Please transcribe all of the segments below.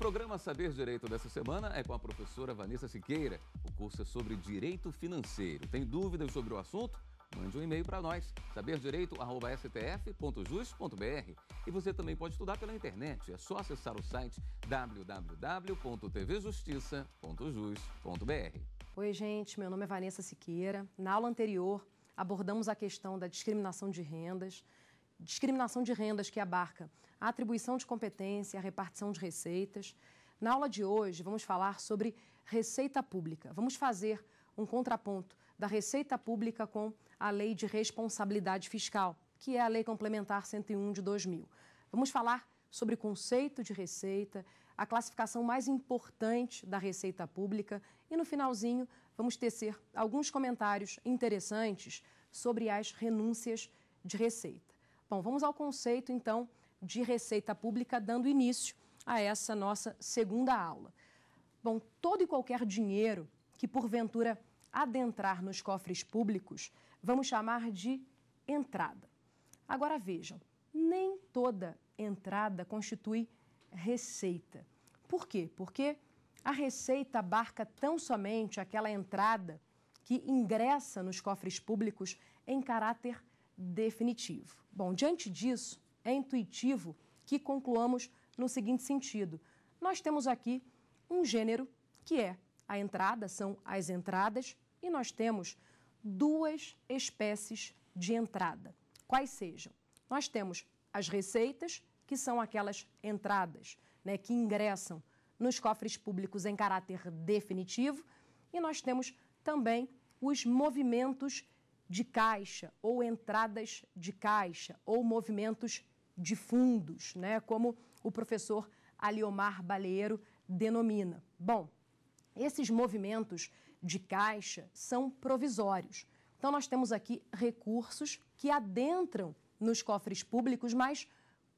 programa Saber Direito dessa semana é com a professora Vanessa Siqueira. O curso é sobre direito financeiro. Tem dúvidas sobre o assunto? Mande um e-mail para nós, saberdireito.stf.jus.br. E você também pode estudar pela internet. É só acessar o site www.tvjustiça.jus.br. Oi, gente. Meu nome é Vanessa Siqueira. Na aula anterior, abordamos a questão da discriminação de rendas discriminação de rendas, que abarca a atribuição de competência, a repartição de receitas. Na aula de hoje, vamos falar sobre receita pública. Vamos fazer um contraponto da receita pública com a Lei de Responsabilidade Fiscal, que é a Lei Complementar 101 de 2000. Vamos falar sobre conceito de receita, a classificação mais importante da receita pública e, no finalzinho, vamos tecer alguns comentários interessantes sobre as renúncias de receita. Bom, vamos ao conceito então de receita pública, dando início a essa nossa segunda aula. Bom, todo e qualquer dinheiro que porventura adentrar nos cofres públicos, vamos chamar de entrada. Agora vejam, nem toda entrada constitui receita. Por quê? Porque a receita abarca tão somente aquela entrada que ingressa nos cofres públicos em caráter definitivo. Bom, diante disso, é intuitivo que concluamos no seguinte sentido: nós temos aqui um gênero que é a entrada, são as entradas, e nós temos duas espécies de entrada. Quais sejam? Nós temos as receitas, que são aquelas entradas né, que ingressam nos cofres públicos em caráter definitivo, e nós temos também os movimentos de caixa ou entradas de caixa ou movimentos de fundos, né, como o professor Aliomar Baleiro denomina. Bom, esses movimentos de caixa são provisórios. Então nós temos aqui recursos que adentram nos cofres públicos, mas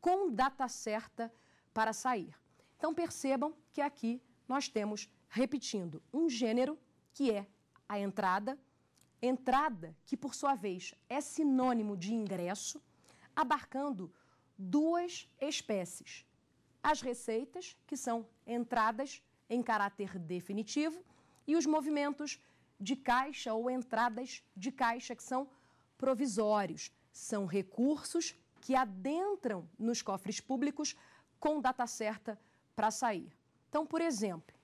com data certa para sair. Então percebam que aqui nós temos, repetindo, um gênero que é a entrada entrada que, por sua vez, é sinônimo de ingresso, abarcando duas espécies: as receitas, que são entradas em caráter definitivo, e os movimentos de caixa ou entradas de caixa, que são provisórios. São recursos que adentram nos cofres públicos com data certa para sair. Então, por exemplo,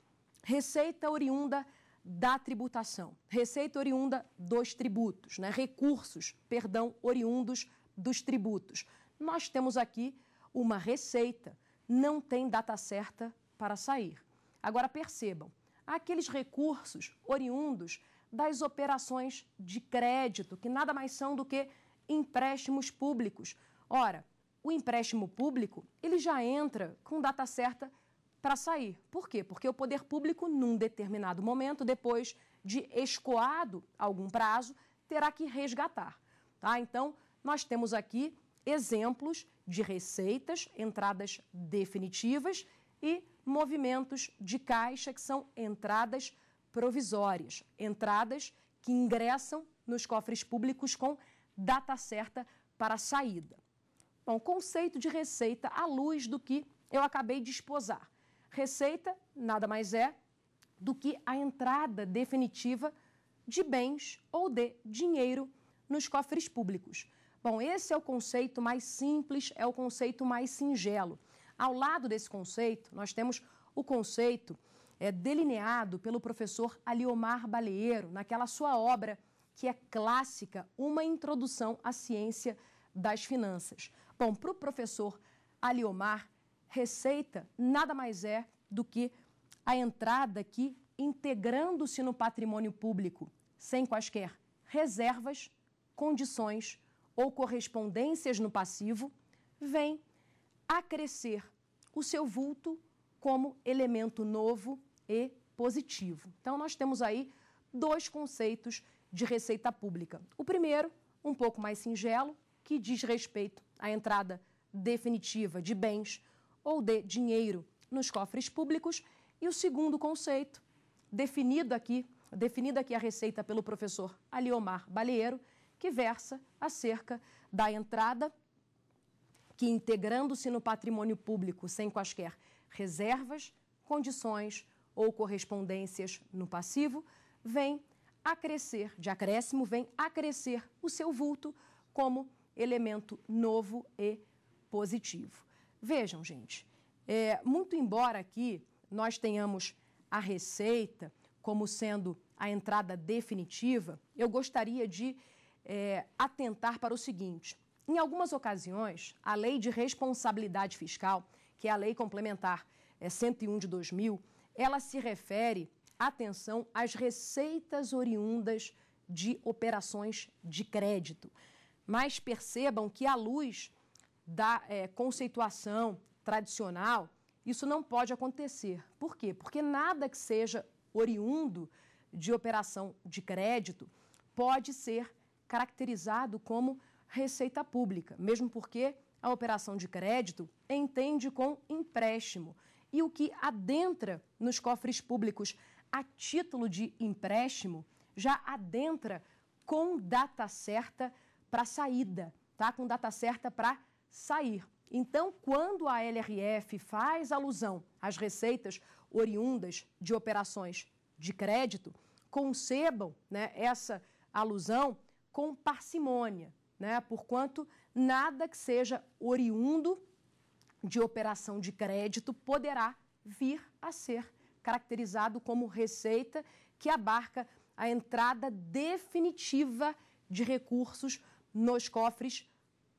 receita oriunda da tributação, receita oriunda dos tributos, né? recursos, perdão, oriundos dos tributos. Nós temos aqui uma receita, não tem data certa para sair. Agora percebam, aqueles recursos oriundos das operações de crédito, que nada mais são do que empréstimos públicos. Ora, o empréstimo público, ele já entra com data certa para sair. Por quê? Porque o poder público, num determinado momento, depois de escoado algum prazo, terá que resgatar. Tá? Então, nós temos aqui exemplos de receitas, entradas definitivas e movimentos de caixa, que são entradas provisórias, entradas que ingressam nos cofres públicos com data certa para saída. Bom, conceito de receita à luz do que eu acabei de esposar. Receita nada mais é do que a entrada definitiva de bens ou de dinheiro nos cofres públicos. Bom, esse é o conceito mais simples, é o conceito mais singelo. Ao lado desse conceito, nós temos o conceito é, delineado pelo professor Aliomar Baleeiro, naquela sua obra que é clássica, Uma Introdução à Ciência das Finanças. Bom, para o professor Aliomar, receita nada mais é do que a entrada que, integrando-se no patrimônio público, sem quaisquer reservas, condições ou correspondências no passivo, vem a crescer o seu vulto como elemento novo e positivo. Então, nós temos aí dois conceitos de receita pública. O primeiro, um pouco mais singelo, que diz respeito à entrada definitiva de bens ou de dinheiro nos cofres públicos. E o segundo conceito, definido aqui, definida aqui a receita pelo professor Aliomar Baleiro que versa acerca da entrada que, integrando-se no patrimônio público sem quaisquer reservas, condições ou correspondências no passivo, vem a crescer, de acréscimo, vem a crescer o seu vulto como elemento novo e positivo. Vejam, gente, é, muito embora aqui nós tenhamos a receita como sendo a entrada definitiva, eu gostaria de é, atentar para o seguinte: em algumas ocasiões, a lei de responsabilidade fiscal, que é a lei complementar é, 101 de 2000, ela se refere, atenção, às receitas oriundas de operações de crédito. Mas percebam que, à luz da é, conceituação tradicional, isso não pode acontecer. Por quê? Porque nada que seja oriundo de operação de crédito pode ser caracterizado como receita pública, mesmo porque a operação de crédito entende com empréstimo. E o que adentra nos cofres públicos a título de empréstimo já adentra com data certa para saída, tá? Com data certa para sair. Então, quando a LRF faz alusão às receitas oriundas de operações de crédito, concebam né, essa alusão com parcimônia, né, porquanto nada que seja oriundo de operação de crédito poderá vir a ser caracterizado como receita que abarca a entrada definitiva de recursos nos cofres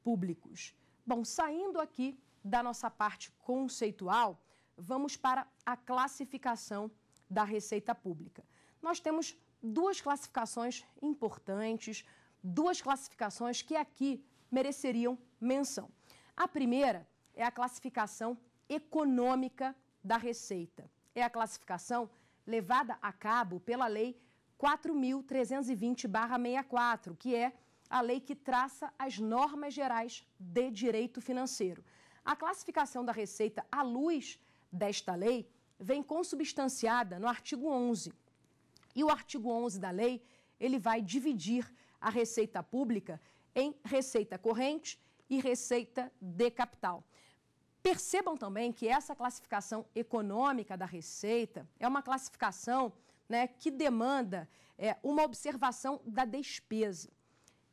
públicos. Bom, saindo aqui da nossa parte conceitual, vamos para a classificação da Receita Pública. Nós temos duas classificações importantes, duas classificações que aqui mereceriam menção. A primeira é a classificação econômica da Receita. É a classificação levada a cabo pela Lei 4.320-64, que é a lei que traça as normas gerais de direito financeiro. A classificação da receita à luz desta lei vem consubstanciada no artigo 11. E o artigo 11 da lei, ele vai dividir a receita pública em receita corrente e receita de capital. Percebam também que essa classificação econômica da receita é uma classificação né, que demanda é, uma observação da despesa.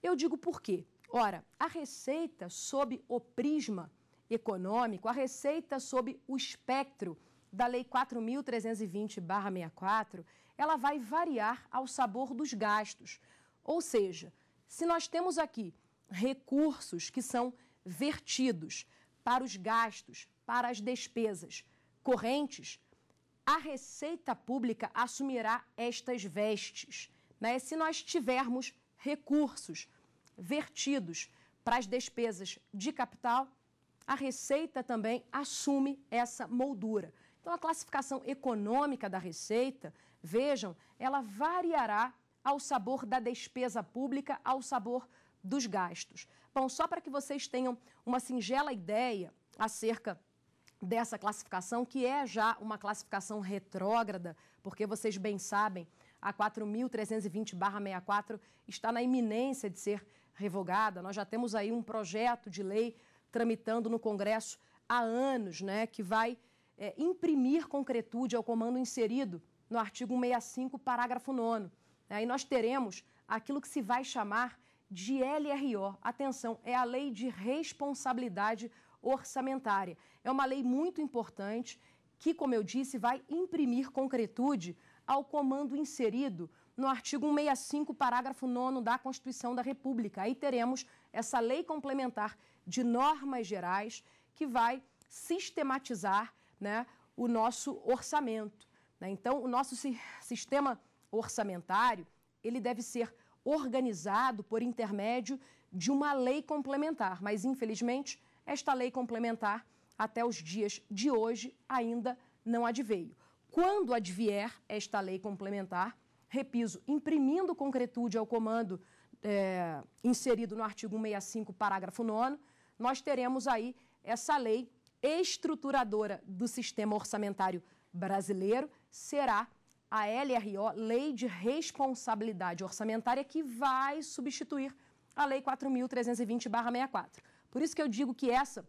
Eu digo por quê? Ora, a receita sob o prisma econômico, a receita sob o espectro da Lei 4.320-64, ela vai variar ao sabor dos gastos. Ou seja, se nós temos aqui recursos que são vertidos para os gastos, para as despesas correntes, a Receita Pública assumirá estas vestes. Né? Se nós tivermos recursos vertidos para as despesas de capital, a Receita também assume essa moldura. Então, a classificação econômica da Receita, vejam, ela variará ao sabor da despesa pública, ao sabor dos gastos. Bom, só para que vocês tenham uma singela ideia acerca dessa classificação, que é já uma classificação retrógrada, porque vocês bem sabem a 4.320-64 está na iminência de ser revogada. Nós já temos aí um projeto de lei tramitando no Congresso há anos, né, que vai é, imprimir concretude ao comando inserido no artigo 165, parágrafo 9. Aí nós teremos aquilo que se vai chamar de LRO. Atenção, é a Lei de Responsabilidade Orçamentária. É uma lei muito importante que, como eu disse, vai imprimir concretude ao comando inserido no artigo 165, parágrafo 9 da Constituição da República. Aí teremos essa lei complementar de normas gerais que vai sistematizar né, o nosso orçamento. Né? Então, o nosso sistema orçamentário ele deve ser organizado por intermédio de uma lei complementar, mas infelizmente esta lei complementar até os dias de hoje ainda não adveio quando advier esta lei complementar, repiso, imprimindo concretude ao comando é, inserido no artigo 165, parágrafo 9, nós teremos aí essa lei estruturadora do sistema orçamentário brasileiro, será a LRO, Lei de Responsabilidade Orçamentária, que vai substituir a Lei 4.320-64. Por isso que eu digo que essa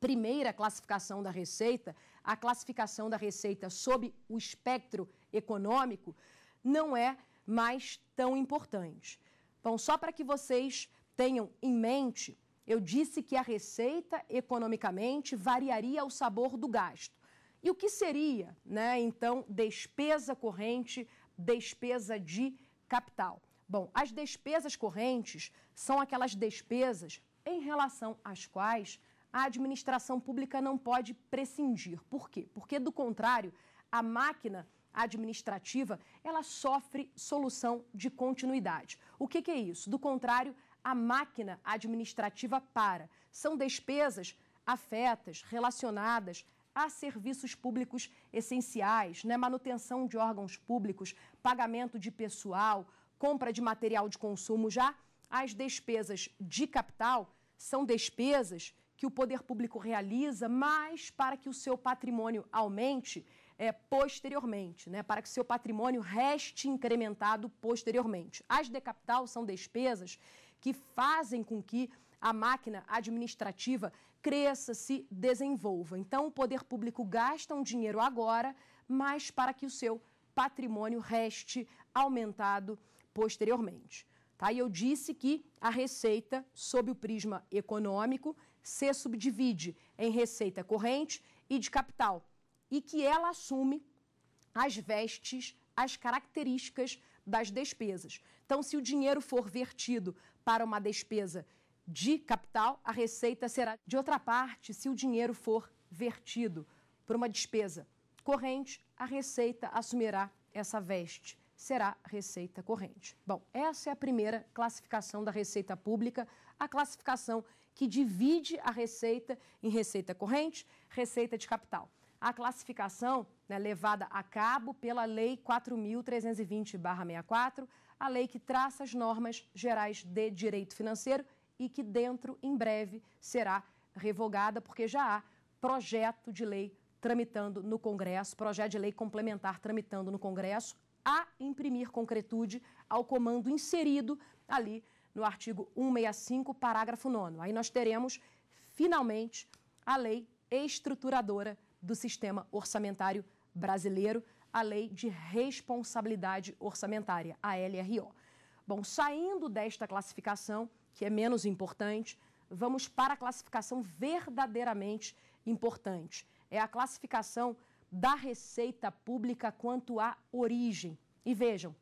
primeira classificação da Receita, a classificação da receita sob o espectro econômico não é mais tão importante. Bom, então, só para que vocês tenham em mente, eu disse que a receita economicamente variaria ao sabor do gasto. E o que seria, né, então, despesa corrente, despesa de capital? Bom, as despesas correntes são aquelas despesas em relação às quais a administração pública não pode prescindir. Por quê? Porque, do contrário, a máquina administrativa ela sofre solução de continuidade. O que, que é isso? Do contrário, a máquina administrativa para. São despesas afetas, relacionadas a serviços públicos essenciais, né? manutenção de órgãos públicos, pagamento de pessoal, compra de material de consumo. Já as despesas de capital são despesas que o poder público realiza, mas para que o seu patrimônio aumente é, posteriormente, né, para que o seu patrimônio reste incrementado posteriormente. As de capital são despesas que fazem com que a máquina administrativa cresça, se desenvolva. Então, o poder público gasta um dinheiro agora, mas para que o seu patrimônio reste aumentado posteriormente. Tá? E eu disse que a receita, sob o prisma econômico, se subdivide em receita corrente e de capital, e que ela assume as vestes, as características das despesas. Então, se o dinheiro for vertido para uma despesa de capital, a receita será. De outra parte, se o dinheiro for vertido para uma despesa corrente, a receita assumirá essa veste. Será receita corrente. Bom, essa é a primeira classificação da receita pública a classificação que divide a receita em receita corrente, receita de capital. A classificação né, levada a cabo pela Lei 4.320-64, a lei que traça as normas gerais de direito financeiro e que dentro, em breve, será revogada, porque já há projeto de lei tramitando no Congresso, projeto de lei complementar tramitando no Congresso, a imprimir concretude ao comando inserido ali no artigo 165, parágrafo 9. Aí nós teremos, finalmente, a lei estruturadora do sistema orçamentário brasileiro, a Lei de Responsabilidade Orçamentária, a LRO. Bom, saindo desta classificação, que é menos importante, vamos para a classificação verdadeiramente importante. É a classificação da receita pública quanto à origem. E vejam,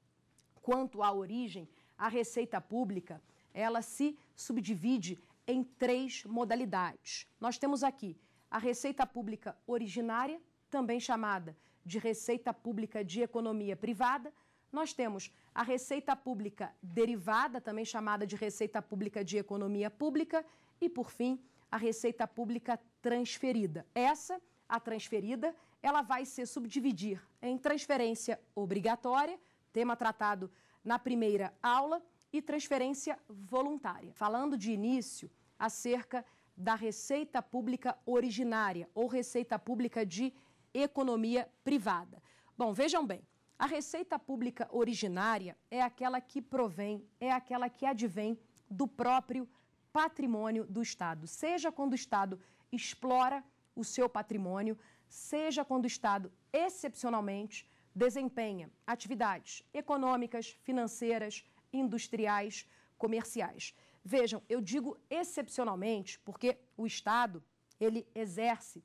quanto à origem, a Receita Pública ela se subdivide em três modalidades. Nós temos aqui a Receita Pública Originária, também chamada de Receita Pública de Economia Privada. Nós temos a Receita Pública Derivada, também chamada de Receita Pública de Economia Pública. E, por fim, a Receita Pública Transferida. Essa, a transferida, ela vai se subdividir em transferência obrigatória, tema tratado na primeira aula e transferência voluntária. Falando de início acerca da receita pública originária ou receita pública de economia privada. Bom, vejam bem, a receita pública originária é aquela que provém, é aquela que advém do próprio patrimônio do Estado, seja quando o Estado explora o seu patrimônio, seja quando o Estado excepcionalmente desempenha atividades econômicas, financeiras, industriais, comerciais. Vejam, eu digo excepcionalmente porque o Estado ele exerce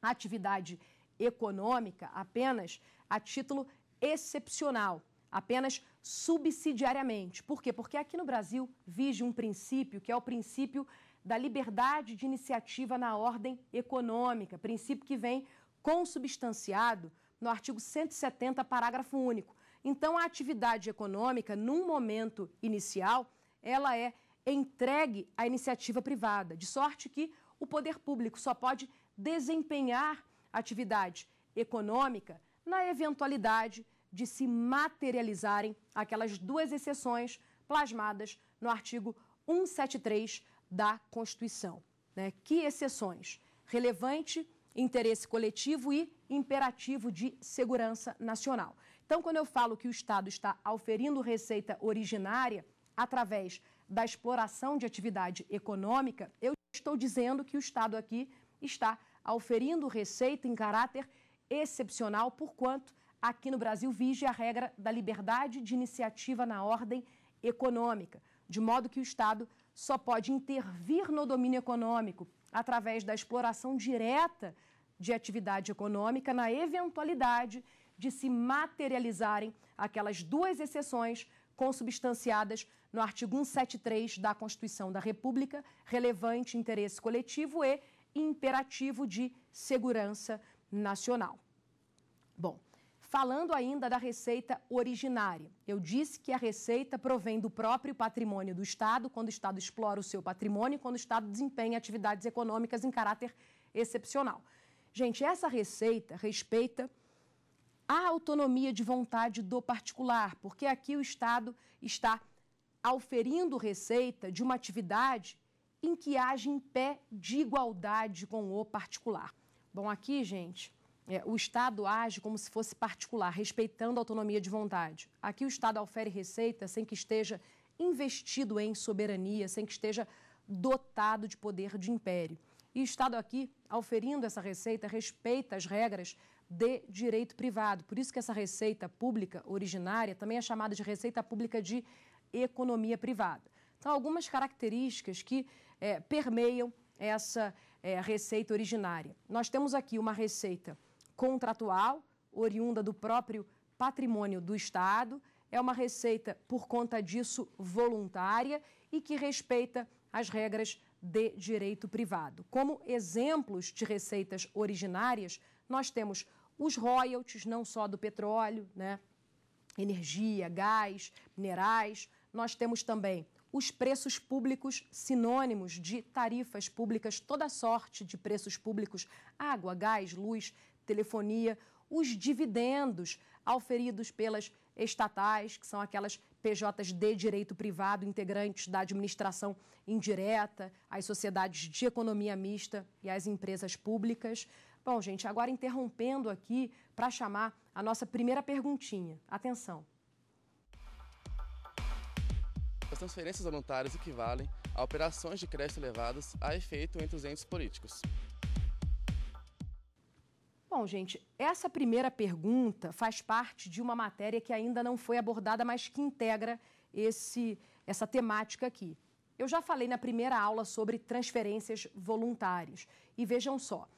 atividade econômica apenas a título excepcional, apenas subsidiariamente. Por quê? Porque aqui no Brasil vige um princípio que é o princípio da liberdade de iniciativa na ordem econômica, princípio que vem consubstanciado no artigo 170, parágrafo único. Então, a atividade econômica, num momento inicial, ela é entregue à iniciativa privada, de sorte que o poder público só pode desempenhar atividade econômica na eventualidade de se materializarem aquelas duas exceções plasmadas no artigo 173 da Constituição. Né? Que exceções? Relevante interesse coletivo e imperativo de segurança nacional. Então, quando eu falo que o Estado está oferindo receita originária através da exploração de atividade econômica, eu estou dizendo que o Estado aqui está oferindo receita em caráter excepcional, porquanto aqui no Brasil vige a regra da liberdade de iniciativa na ordem econômica, de modo que o Estado só pode intervir no domínio econômico através da exploração direta de atividade econômica na eventualidade de se materializarem aquelas duas exceções consubstanciadas no artigo 173 da Constituição da República, relevante interesse coletivo e imperativo de segurança nacional. Bom, falando ainda da receita originária, eu disse que a receita provém do próprio patrimônio do Estado, quando o Estado explora o seu patrimônio, quando o Estado desempenha atividades econômicas em caráter excepcional. Gente, essa receita respeita a autonomia de vontade do particular, porque aqui o Estado está auferindo receita de uma atividade em que haja em pé de igualdade com o particular. Bom, aqui, gente, é, o Estado age como se fosse particular, respeitando a autonomia de vontade. Aqui o Estado ofere receita sem que esteja investido em soberania, sem que esteja dotado de poder de império e Estado aqui, oferindo essa receita, respeita as regras de direito privado. Por isso que essa receita pública originária também é chamada de receita pública de economia privada. Então, algumas características que é, permeiam essa é, receita originária. Nós temos aqui uma receita contratual, oriunda do próprio patrimônio do Estado, é uma receita, por conta disso, voluntária e que respeita as regras de direito privado. Como exemplos de receitas originárias, nós temos os royalties, não só do petróleo, né? energia, gás, minerais. Nós temos também os preços públicos sinônimos de tarifas públicas, toda sorte de preços públicos, água, gás, luz, telefonia, os dividendos auferidos pelas estatais, que são aquelas PJs de direito privado, integrantes da administração indireta, as sociedades de economia mista e as empresas públicas. Bom, gente, agora interrompendo aqui para chamar a nossa primeira perguntinha. Atenção. As transferências voluntárias equivalem a operações de crédito levadas a efeito entre os entes políticos. Bom, gente, essa primeira pergunta faz parte de uma matéria que ainda não foi abordada, mas que integra esse, essa temática aqui. Eu já falei na primeira aula sobre transferências voluntárias. E vejam só,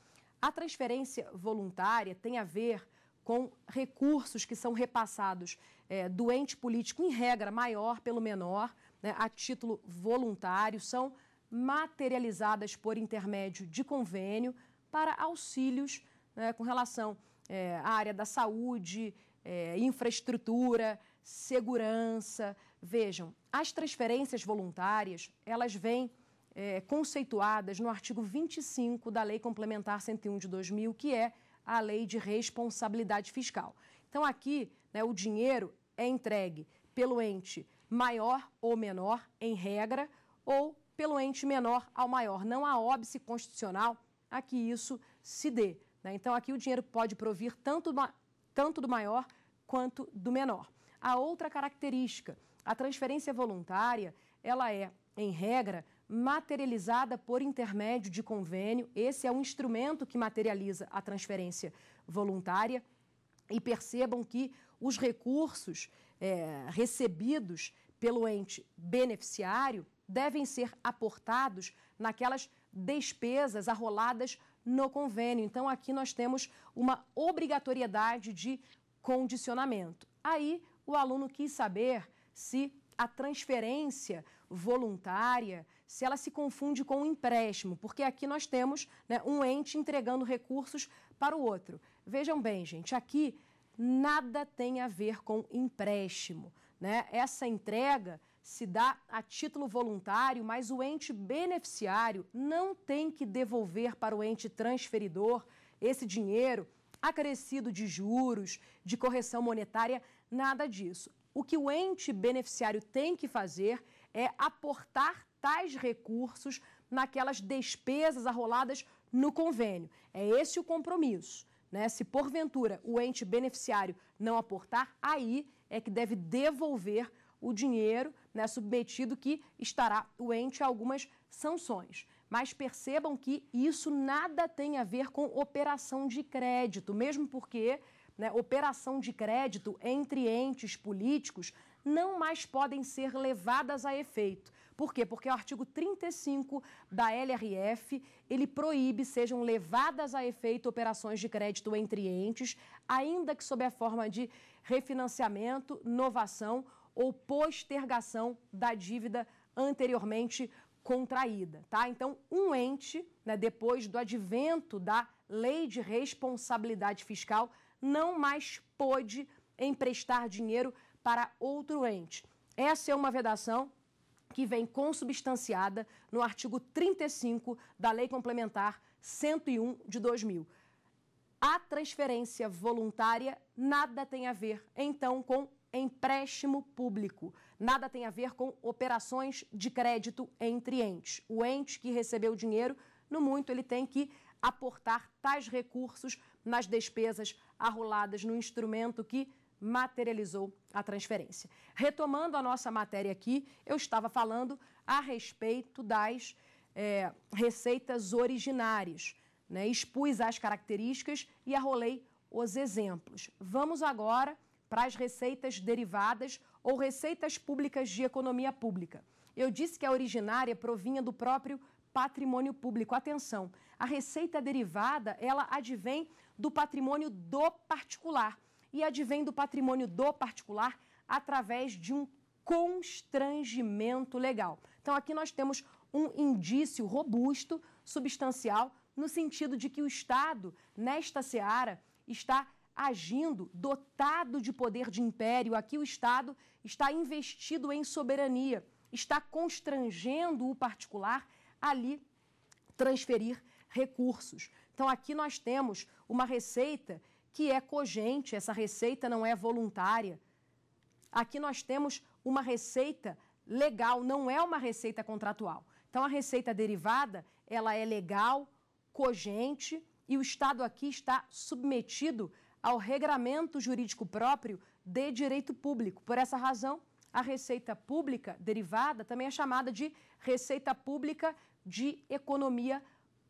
a transferência voluntária tem a ver com recursos que são repassados é, do ente político, em regra, maior pelo menor, né, a título voluntário, são materializadas por intermédio de convênio para auxílios né, com relação é, à área da saúde, é, infraestrutura, segurança. Vejam, as transferências voluntárias, elas vêm é, conceituadas no artigo 25 da Lei Complementar 101 de 2000, que é a Lei de Responsabilidade Fiscal. Então, aqui, né, o dinheiro é entregue pelo ente maior ou menor, em regra, ou pelo ente menor ao maior. Não há óbice constitucional a que isso se dê. Né? Então, aqui o dinheiro pode provir tanto do, tanto do maior quanto do menor. A outra característica, a transferência voluntária, ela é, em regra, materializada por intermédio de convênio. Esse é um instrumento que materializa a transferência voluntária. E percebam que os recursos é, recebidos pelo ente beneficiário devem ser aportados naquelas despesas arroladas no convênio. Então, aqui nós temos uma obrigatoriedade de condicionamento. Aí, o aluno quis saber se a transferência voluntária, se ela se confunde com o empréstimo, porque aqui nós temos né, um ente entregando recursos para o outro. Vejam bem, gente, aqui nada tem a ver com empréstimo. Né? Essa entrega se dá a título voluntário, mas o ente beneficiário não tem que devolver para o ente transferidor esse dinheiro acrescido de juros, de correção monetária, nada disso. O que o ente beneficiário tem que fazer é aportar tais recursos naquelas despesas arroladas no convênio. É esse o compromisso. Né? Se porventura o ente beneficiário não aportar, aí é que deve devolver o dinheiro né, submetido que estará o ente a algumas sanções. Mas percebam que isso nada tem a ver com operação de crédito, mesmo porque né, operação de crédito entre entes políticos não mais podem ser levadas a efeito. Por quê? Porque o artigo 35 da LRF, ele proíbe sejam levadas a efeito operações de crédito entre entes, ainda que sob a forma de refinanciamento, novação ou postergação da dívida anteriormente contraída, tá? Então, um ente, né, depois do advento da Lei de Responsabilidade Fiscal, não mais pôde emprestar dinheiro para outro ente. Essa é uma vedação que vem consubstanciada no artigo 35 da Lei Complementar 101 de 2000. A transferência voluntária nada tem a ver, então, com empréstimo público. Nada tem a ver com operações de crédito entre entes. O ente que recebeu o dinheiro, no muito, ele tem que aportar tais recursos nas despesas arroladas no instrumento que materializou a transferência. Retomando a nossa matéria aqui, eu estava falando a respeito das é, receitas originárias. Né? Expus as características e arrolei os exemplos. Vamos agora para as receitas derivadas ou receitas públicas de economia pública. Eu disse que a originária provinha do próprio patrimônio público. Atenção, a receita derivada, ela advém do patrimônio do particular e advém do patrimônio do particular através de um constrangimento legal. Então aqui nós temos um indício robusto, substancial no sentido de que o Estado, nesta seara, está agindo dotado de poder de império. Aqui o Estado está investido em soberania, está constrangendo o particular a transferir recursos. Então aqui nós temos uma receita que é cogente, essa receita não é voluntária. Aqui nós temos uma receita legal, não é uma receita contratual. Então a receita derivada, ela é legal, cogente e o Estado aqui está submetido ao regramento jurídico próprio de direito público. Por essa razão, a receita pública derivada também é chamada de receita pública de economia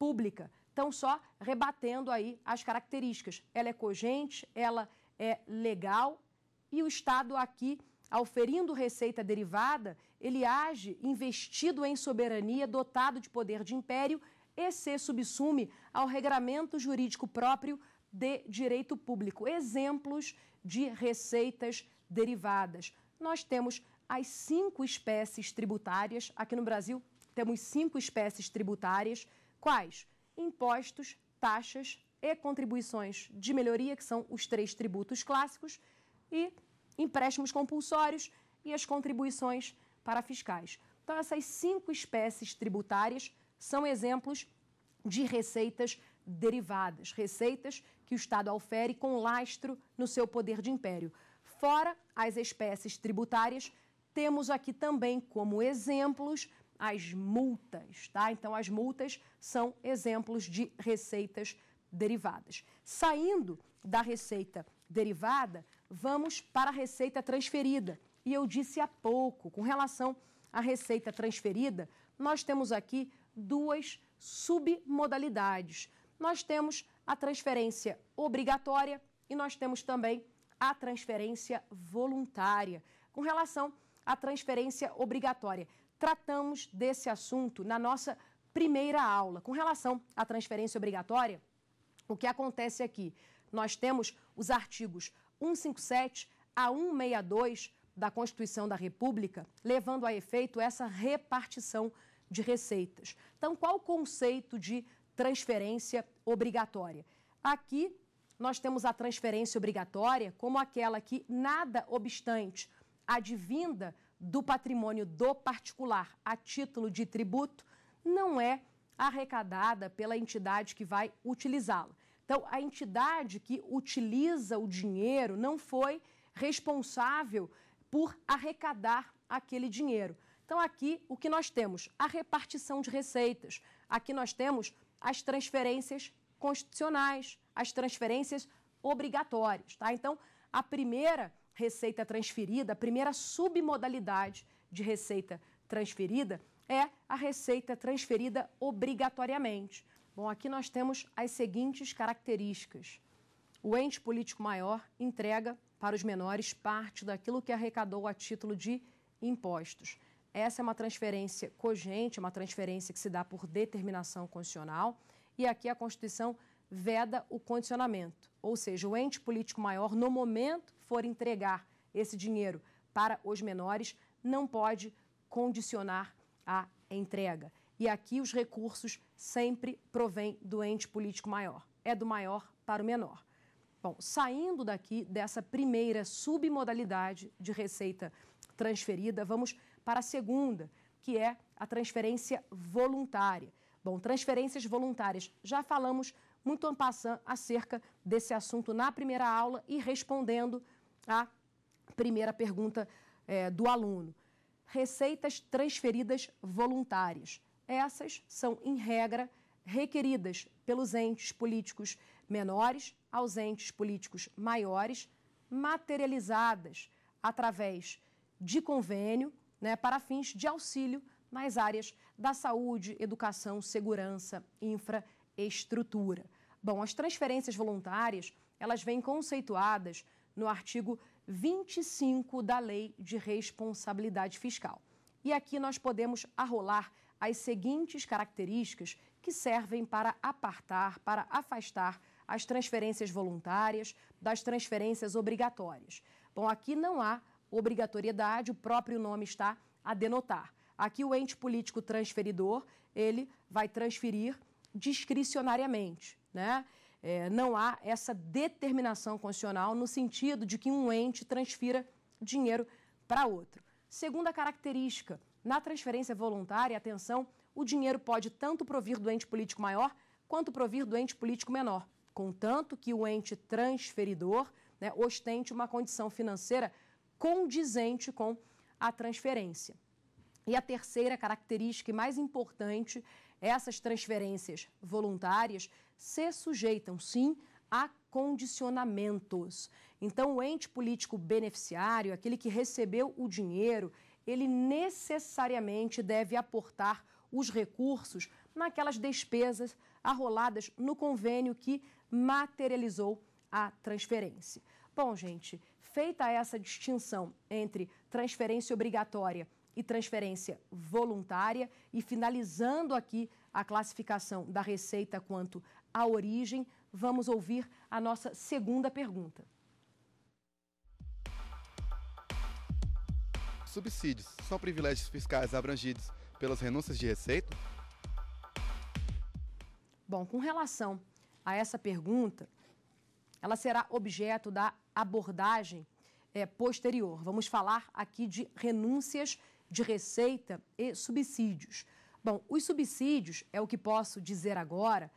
pública. Então, só rebatendo aí as características. Ela é cogente, ela é legal e o Estado aqui, auferindo receita derivada, ele age investido em soberania, dotado de poder de império e se subsume ao regramento jurídico próprio de direito público. Exemplos de receitas derivadas. Nós temos as cinco espécies tributárias. Aqui no Brasil, temos cinco espécies tributárias. Quais? Impostos, taxas e contribuições de melhoria, que são os três tributos clássicos, e empréstimos compulsórios e as contribuições para fiscais. Então, essas cinco espécies tributárias são exemplos de receitas derivadas, receitas que o Estado ofere com lastro no seu poder de império. Fora as espécies tributárias, temos aqui também como exemplos as multas, tá? Então, as multas são exemplos de receitas derivadas. Saindo da receita derivada, vamos para a receita transferida. E eu disse há pouco, com relação à receita transferida, nós temos aqui duas submodalidades. Nós temos a transferência obrigatória e nós temos também a transferência voluntária. Com relação à transferência obrigatória, tratamos desse assunto na nossa primeira aula. Com relação à transferência obrigatória, o que acontece aqui? Nós temos os artigos 157 a 162 da Constituição da República, levando a efeito essa repartição de receitas. Então, qual o conceito de transferência obrigatória? Aqui nós temos a transferência obrigatória como aquela que, nada obstante, advinda do patrimônio do particular a título de tributo, não é arrecadada pela entidade que vai utilizá-la. Então, a entidade que utiliza o dinheiro não foi responsável por arrecadar aquele dinheiro. Então, aqui o que nós temos? A repartição de receitas. Aqui nós temos as transferências constitucionais, as transferências obrigatórias. Tá? Então, a primeira receita transferida, a primeira submodalidade de receita transferida é a receita transferida obrigatoriamente. Bom, aqui nós temos as seguintes características. O ente político maior entrega para os menores parte daquilo que arrecadou a título de impostos. Essa é uma transferência cogente, uma transferência que se dá por determinação constitucional, e aqui a Constituição veda o condicionamento, ou seja, o ente político maior, no momento for entregar esse dinheiro para os menores, não pode condicionar a entrega. E aqui os recursos sempre provêm do ente político maior. É do maior para o menor. Bom, saindo daqui dessa primeira submodalidade de receita transferida, vamos para a segunda, que é a transferência voluntária. Bom, transferências voluntárias. Já falamos muito en passant acerca desse assunto na primeira aula e respondendo à primeira pergunta é, do aluno. Receitas transferidas voluntárias. Essas são, em regra, requeridas pelos entes políticos menores aos entes políticos maiores, materializadas através de convênio né, para fins de auxílio nas áreas da saúde, educação, segurança, infraestrutura. Bom, as transferências voluntárias, elas vêm conceituadas no artigo 25 da Lei de Responsabilidade Fiscal. E aqui nós podemos arrolar as seguintes características que servem para apartar, para afastar as transferências voluntárias das transferências obrigatórias. Bom, aqui não há obrigatoriedade, o próprio nome está a denotar. Aqui o ente político transferidor, ele vai transferir discricionariamente, né? É, não há essa determinação constitucional no sentido de que um ente transfira dinheiro para outro. Segunda característica, na transferência voluntária, atenção, o dinheiro pode tanto provir do ente político maior quanto provir do ente político menor, contanto que o ente transferidor né, ostente uma condição financeira condizente com a transferência. E a terceira característica e mais importante, essas transferências voluntárias se sujeitam, sim, a condicionamentos. Então, o ente político beneficiário, aquele que recebeu o dinheiro, ele necessariamente deve aportar os recursos naquelas despesas arroladas no convênio que materializou a transferência. Bom, gente, Feita essa distinção entre transferência obrigatória e transferência voluntária, e finalizando aqui a classificação da receita quanto à origem, vamos ouvir a nossa segunda pergunta. Subsídios são privilégios fiscais abrangidos pelas renúncias de receita? Bom, com relação a essa pergunta, ela será objeto da abordagem é, posterior. Vamos falar aqui de renúncias de receita e subsídios. Bom, os subsídios, é o que posso dizer agora,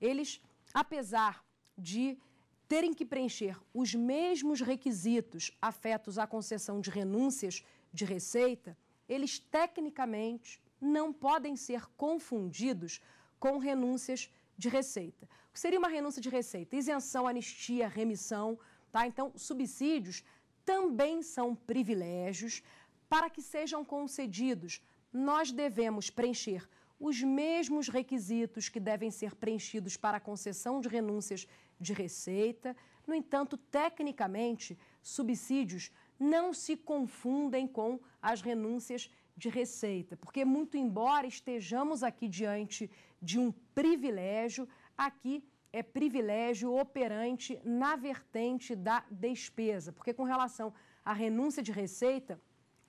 eles, apesar de terem que preencher os mesmos requisitos afetos à concessão de renúncias de receita, eles tecnicamente não podem ser confundidos com renúncias de receita seria uma renúncia de receita. Isenção, anistia, remissão, tá? Então, subsídios também são privilégios. Para que sejam concedidos, nós devemos preencher os mesmos requisitos que devem ser preenchidos para a concessão de renúncias de receita. No entanto, tecnicamente, subsídios não se confundem com as renúncias de receita, porque, muito embora estejamos aqui diante de um privilégio, aqui é privilégio operante na vertente da despesa, porque com relação à renúncia de receita,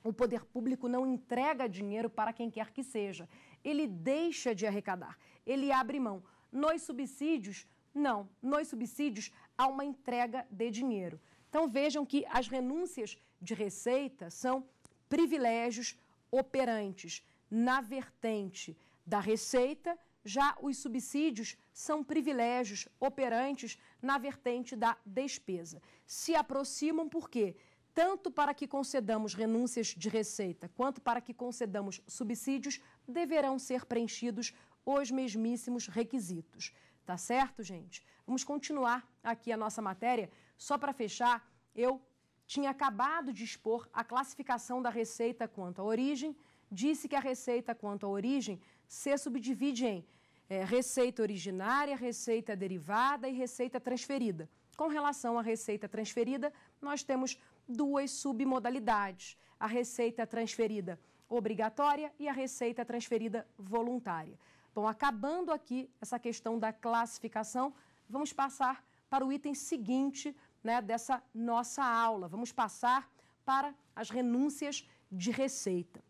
o poder público não entrega dinheiro para quem quer que seja. Ele deixa de arrecadar, ele abre mão. Nos subsídios, não. Nos subsídios, há uma entrega de dinheiro. Então vejam que as renúncias de receita são privilégios operantes na vertente da receita já os subsídios são privilégios operantes na vertente da despesa. Se aproximam porque tanto para que concedamos renúncias de receita quanto para que concedamos subsídios, deverão ser preenchidos os mesmíssimos requisitos. Tá certo, gente? Vamos continuar aqui a nossa matéria. Só para fechar, eu tinha acabado de expor a classificação da receita quanto à origem, disse que a receita quanto à origem se subdivide em é, receita originária, receita derivada e receita transferida. Com relação à receita transferida, nós temos duas submodalidades: a receita transferida obrigatória e a receita transferida voluntária. Bom, acabando aqui essa questão da classificação, vamos passar para o item seguinte né, dessa nossa aula. Vamos passar para as renúncias de receita.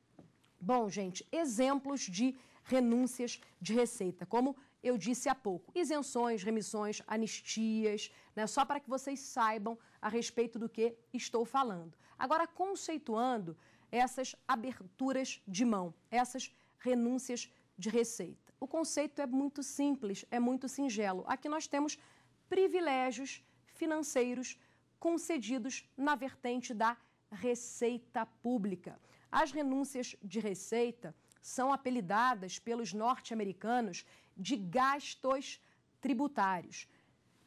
Bom, gente, exemplos de renúncias de receita, como eu disse há pouco. Isenções, remissões, anistias, né? só para que vocês saibam a respeito do que estou falando. Agora, conceituando essas aberturas de mão, essas renúncias de receita. O conceito é muito simples, é muito singelo. Aqui nós temos privilégios financeiros concedidos na vertente da receita pública. As renúncias de receita são apelidadas pelos norte-americanos de gastos tributários.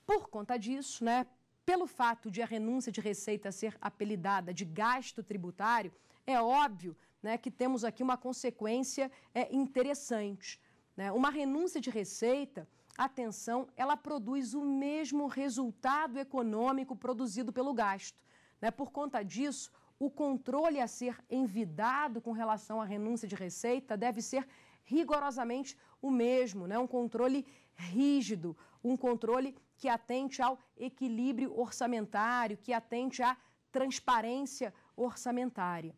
Por conta disso, né, pelo fato de a renúncia de receita ser apelidada de gasto tributário, é óbvio né, que temos aqui uma consequência é, interessante. Né? Uma renúncia de receita, atenção, ela produz o mesmo resultado econômico produzido pelo gasto. Né? Por conta disso, o controle a ser envidado com relação à renúncia de receita deve ser rigorosamente o mesmo, né? um controle rígido, um controle que atente ao equilíbrio orçamentário, que atente à transparência orçamentária.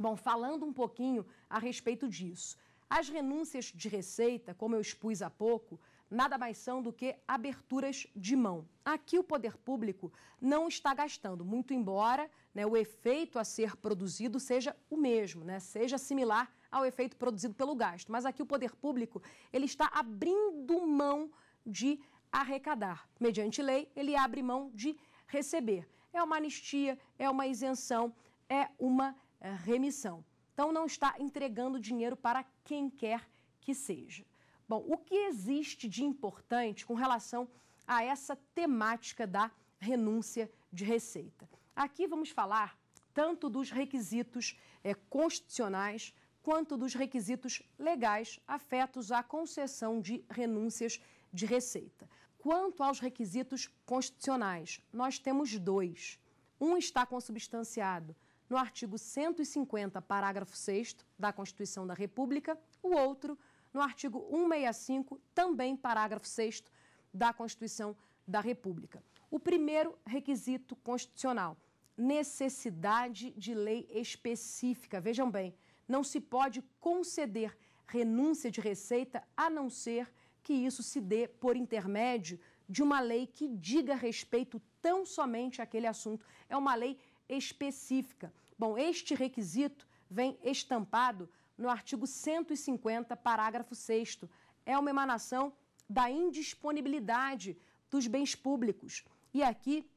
Bom, falando um pouquinho a respeito disso, as renúncias de receita, como eu expus há pouco, nada mais são do que aberturas de mão. Aqui o poder público não está gastando, muito embora né, o efeito a ser produzido seja o mesmo, né, seja similar ao efeito produzido pelo gasto. Mas aqui o poder público ele está abrindo mão de arrecadar. Mediante lei, ele abre mão de receber. É uma anistia, é uma isenção, é uma eh, remissão. Então não está entregando dinheiro para quem quer que seja. Bom, o que existe de importante com relação a essa temática da renúncia de receita? Aqui vamos falar tanto dos requisitos é, constitucionais quanto dos requisitos legais afetos à concessão de renúncias de receita. Quanto aos requisitos constitucionais, nós temos dois. Um está consubstanciado no artigo 150, parágrafo 6 da Constituição da República, o outro no artigo 165, também parágrafo 6 da Constituição da República. O primeiro requisito constitucional, necessidade de lei específica. Vejam bem, não se pode conceder renúncia de receita a não ser que isso se dê por intermédio de uma lei que diga respeito tão somente àquele assunto. É uma lei específica. Bom, este requisito vem estampado no artigo 150, parágrafo 6. É uma emanação da indisponibilidade dos bens públicos. E aqui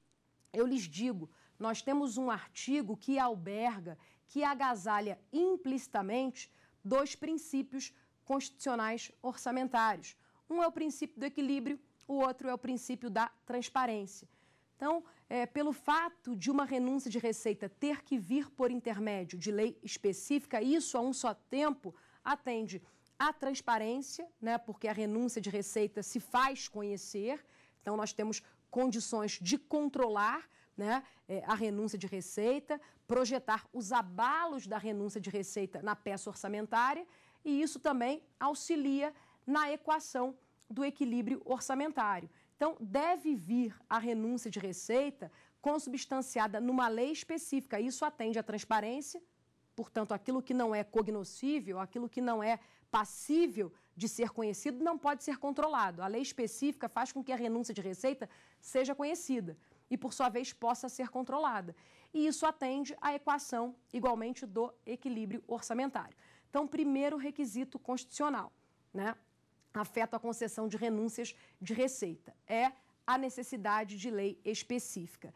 eu lhes digo: nós temos um artigo que alberga, que agasalha implicitamente dois princípios constitucionais orçamentários. Um é o princípio do equilíbrio, o outro é o princípio da transparência. Então, é, pelo fato de uma renúncia de receita ter que vir por intermédio de lei específica, isso a um só tempo atende à transparência, né, porque a renúncia de receita se faz conhecer, então nós temos condições de controlar né, é, a renúncia de receita, projetar os abalos da renúncia de receita na peça orçamentária e isso também auxilia na equação do equilíbrio orçamentário. Então, deve vir a renúncia de receita consubstanciada numa lei específica. Isso atende à transparência, portanto, aquilo que não é cognoscível, aquilo que não é passível de ser conhecido, não pode ser controlado. A lei específica faz com que a renúncia de receita seja conhecida e, por sua vez, possa ser controlada. E isso atende à equação, igualmente, do equilíbrio orçamentário. Então, primeiro requisito constitucional, né? afeta a concessão de renúncias de receita. É a necessidade de lei específica.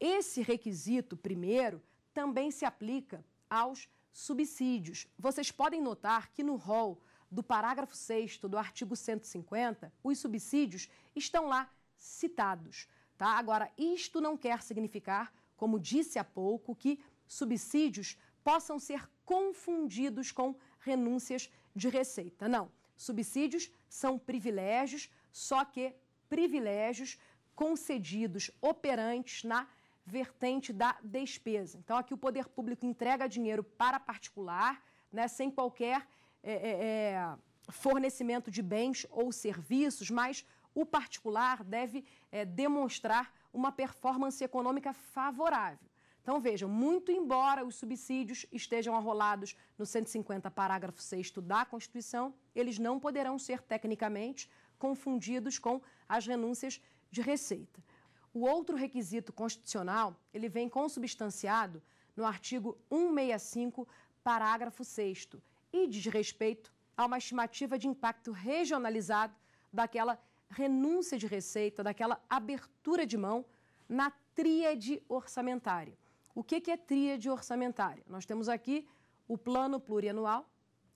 Esse requisito, primeiro, também se aplica aos subsídios. Vocês podem notar que no rol do parágrafo 6 do artigo 150, os subsídios estão lá citados. Tá? Agora, isto não quer significar, como disse há pouco, que subsídios possam ser confundidos com renúncias de receita. Não. Subsídios são privilégios, só que privilégios concedidos operantes na vertente da despesa. Então, aqui o poder público entrega dinheiro para particular, né, sem qualquer é, é, é fornecimento de bens ou serviços, mas o particular deve é, demonstrar uma performance econômica favorável. Então vejam, muito embora os subsídios estejam arrolados no 150, parágrafo 6 da Constituição, eles não poderão ser tecnicamente confundidos com as renúncias de receita. O outro requisito constitucional, ele vem consubstanciado no artigo 165, parágrafo 6 e diz respeito a uma estimativa de impacto regionalizado daquela renúncia de receita, daquela abertura de mão na tríade orçamentária. O que, é tríade orçamentária? Nós temos aqui o plano plurianual,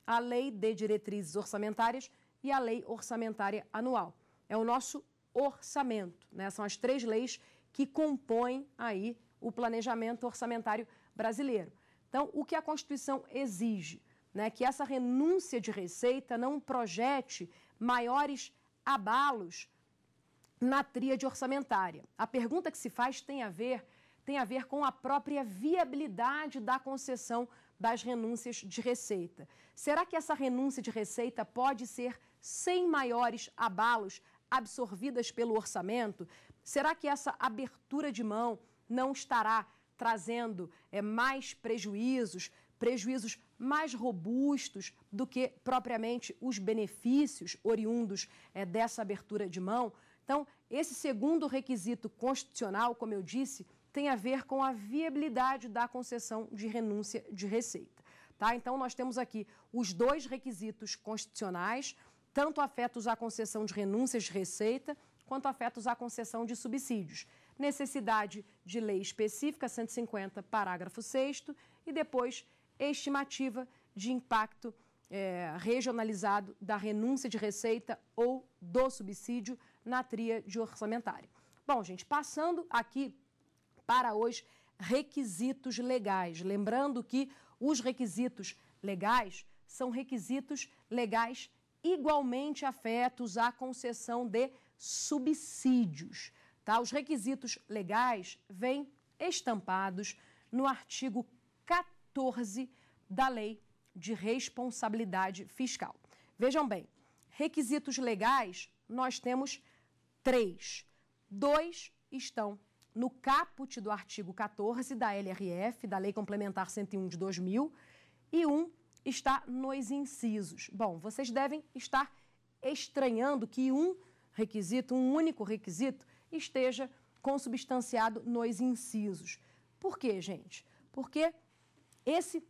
a lei de diretrizes orçamentárias e a lei orçamentária anual. É o nosso orçamento, né? São as três leis que compõem aí o planejamento orçamentário brasileiro. Então, o que a Constituição exige? Né, que essa renúncia de receita não projete maiores abalos na tríade orçamentária. A pergunta que se faz tem a ver tem a ver com a própria viabilidade da concessão das renúncias de receita. Será que essa renúncia de receita pode ser sem maiores abalos absorvidas pelo orçamento? Será que essa abertura de mão não estará trazendo é, mais prejuízos, prejuízos mais robustos do que propriamente os benefícios oriundos é, dessa abertura de mão? Então, esse segundo requisito constitucional, como eu disse, tem a ver com a viabilidade da concessão de renúncia de receita. Tá? Então, nós temos aqui os dois requisitos constitucionais, tanto afetos à concessão de renúncias de receita, quanto afetos à concessão de subsídios. Necessidade de lei específica, 150, parágrafo 6, e depois estimativa de impacto é, regionalizado da renúncia de receita ou do subsídio na tria de orçamentária. Bom, gente, passando aqui para os requisitos legais. Lembrando que os requisitos legais são requisitos legais igualmente afetos à concessão de subsídios. Tá? Os requisitos legais vêm estampados no artigo 14 da Lei de Responsabilidade Fiscal. Vejam bem, requisitos legais nós temos três. Dois estão no caput do artigo 14 da LRF, da Lei Complementar 101 de 2000, e um está nos incisos. Bom, vocês devem estar estranhando que um requisito, um único requisito, esteja consubstanciado nos incisos. Por quê, gente? Porque esse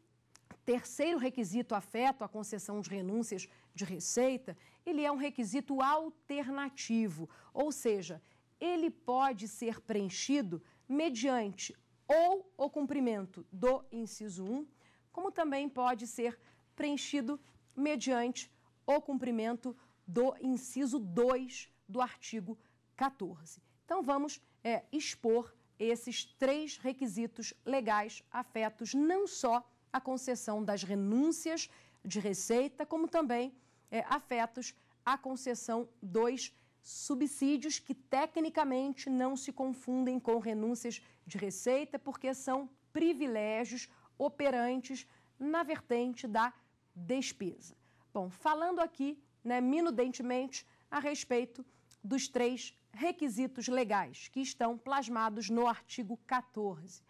terceiro requisito afeto à concessão de renúncias de receita, ele é um requisito alternativo, ou seja, ele pode ser preenchido mediante ou o cumprimento do inciso 1, como também pode ser preenchido mediante o cumprimento do inciso 2 do artigo 14. Então, vamos é, expor esses três requisitos legais afetos não só à concessão das renúncias de receita, como também é, afetos à concessão dos subsídios que tecnicamente não se confundem com renúncias de receita, porque são privilégios operantes na vertente da despesa. Bom, falando aqui né, minudentemente a respeito dos três requisitos legais que estão plasmados no artigo 14.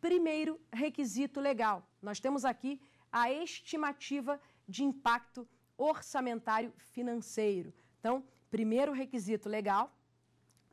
Primeiro requisito legal: nós temos aqui a estimativa de impacto orçamentário financeiro. Então, Primeiro requisito legal,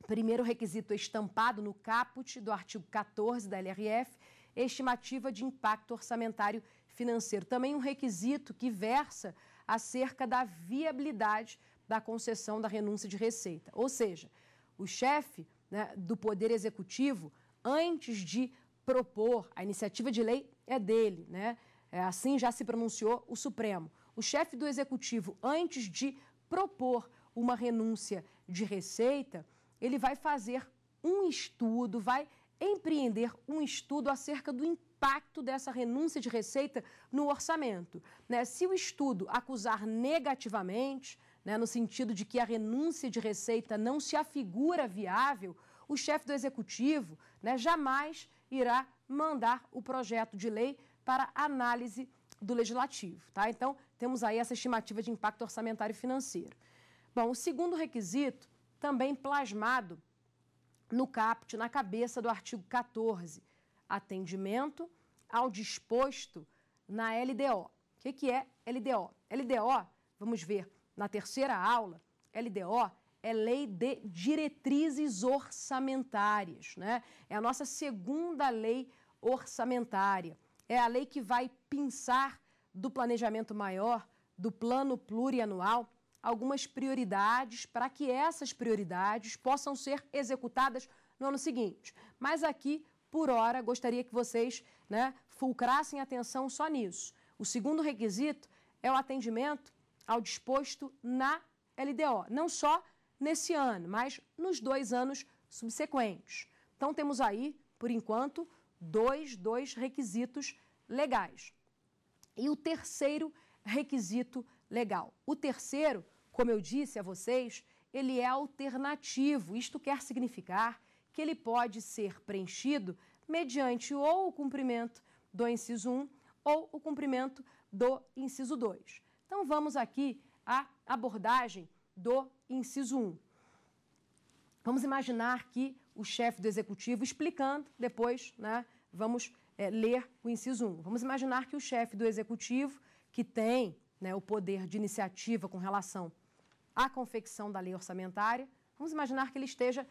primeiro requisito estampado no caput do artigo 14 da LRF, estimativa de impacto orçamentário financeiro. Também um requisito que versa acerca da viabilidade da concessão da renúncia de receita. Ou seja, o chefe né, do Poder Executivo, antes de propor a iniciativa de lei, é dele. Né? É, assim já se pronunciou o Supremo. O chefe do Executivo, antes de propor uma renúncia de receita, ele vai fazer um estudo, vai empreender um estudo acerca do impacto dessa renúncia de receita no orçamento. Né? Se o estudo acusar negativamente, né, no sentido de que a renúncia de receita não se afigura viável, o chefe do executivo né, jamais irá mandar o projeto de lei para análise do legislativo. Tá? Então, temos aí essa estimativa de impacto orçamentário financeiro. Bom, o segundo requisito, também plasmado no caput, na cabeça do artigo 14, atendimento ao disposto na LDO. O que, que é LDO? LDO, vamos ver na terceira aula, LDO é lei de diretrizes orçamentárias, né? É a nossa segunda lei orçamentária. É a lei que vai pinçar do planejamento maior, do plano plurianual, algumas prioridades para que essas prioridades possam ser executadas no ano seguinte. Mas aqui, por hora, gostaria que vocês né, fulcrassem atenção só nisso. O segundo requisito é o atendimento ao disposto na LDO, não só nesse ano, mas nos dois anos subsequentes. Então, temos aí, por enquanto, dois, dois requisitos legais. E o terceiro requisito Legal. O terceiro, como eu disse a vocês, ele é alternativo. Isto quer significar que ele pode ser preenchido mediante ou o cumprimento do inciso 1 ou o cumprimento do inciso 2. Então vamos aqui à abordagem do inciso 1. Vamos imaginar que o chefe do executivo explicando, depois né, vamos é, ler o inciso 1. Vamos imaginar que o chefe do executivo, que tem né, o poder de iniciativa com relação à confecção da lei orçamentária, vamos imaginar que ele esteja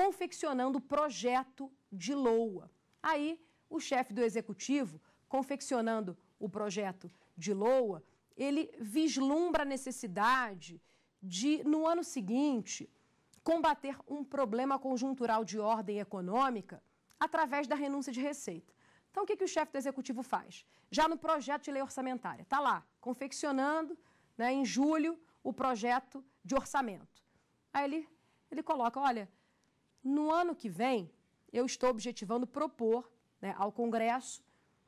confeccionando o projeto de LOA. Aí, o chefe do executivo, confeccionando o projeto de LOA, ele vislumbra a necessidade de, no ano seguinte, combater um problema conjuntural de ordem econômica através da renúncia de receita. Então, o que, que o chefe do executivo faz? Já no projeto de lei orçamentária, está lá, confeccionando né, em julho o projeto de orçamento. Aí ele, ele coloca: olha, no ano que vem, eu estou objetivando propor né, ao Congresso